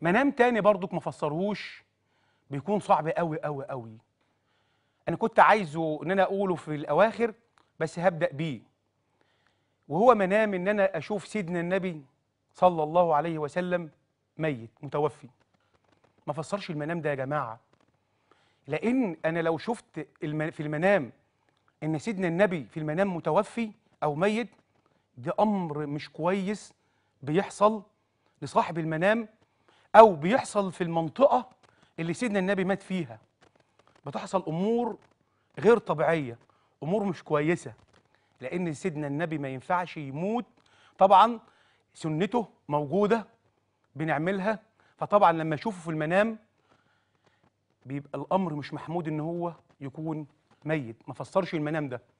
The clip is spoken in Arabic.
منام تاني برضك ما فسرهوش بيكون صعب قوي قوي قوي انا كنت عايزه ان انا اقوله في الاواخر بس هبدا بيه وهو منام ان انا اشوف سيدنا النبي صلى الله عليه وسلم ميت متوفي ما فسرش المنام ده يا جماعه لان انا لو شفت في المنام ان سيدنا النبي في المنام متوفي او ميت ده امر مش كويس بيحصل لصاحب المنام أو بيحصل في المنطقة اللي سيدنا النبي مات فيها بتحصل أمور غير طبيعية أمور مش كويسة لأن سيدنا النبي ما ينفعش يموت طبعا سنته موجودة بنعملها فطبعا لما أشوفه في المنام بيبقى الأمر مش محمود إن هو يكون ميت ما فسرش المنام ده